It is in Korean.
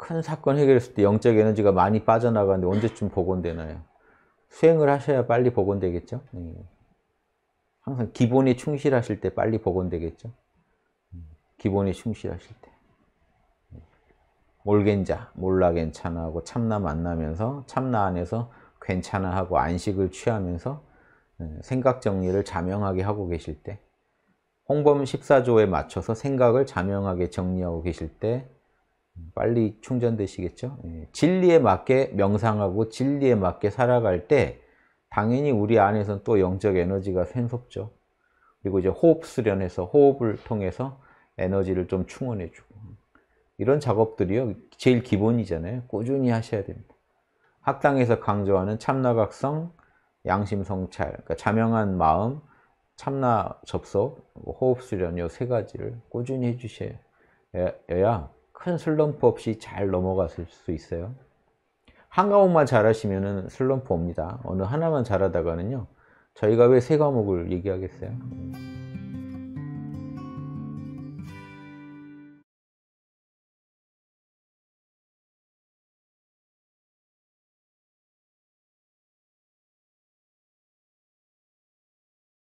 큰 사건 해결했을 때 영적 에너지가 많이 빠져나가는데 언제쯤 복원되나요? 수행을 하셔야 빨리 복원되겠죠? 네. 항상 기본에 충실하실 때 빨리 복원되겠죠? 음, 기본에 충실하실 때. 네. 몰겐자, 몰라 괜찮아 하고 참나 만나면서 참나 안에서 괜찮아 하고 안식을 취하면서 네, 생각 정리를 자명하게 하고 계실 때 홍범 14조에 맞춰서 생각을 자명하게 정리하고 계실 때 빨리 충전되시겠죠? 예. 진리에 맞게 명상하고 진리에 맞게 살아갈 때 당연히 우리 안에서는 또 영적 에너지가 샘솟죠. 그리고 이제 호흡 수련해서 호흡을 통해서 에너지를 좀 충원해주고 이런 작업들이요. 제일 기본이잖아요. 꾸준히 하셔야 됩니다. 학당에서 강조하는 참나각성, 양심성찰, 그러니까 자명한 마음, 참나 접속, 뭐 호흡 수련 이 세 가지를 꾸준히 해주셔야 큰 슬럼프 없이 잘 넘어갔을 수 있어요. 한 과목만 잘하시면 슬럼프 옵니다. 어느 하나만 잘하다가는요. 저희가 왜 세 과목을 얘기하겠어요?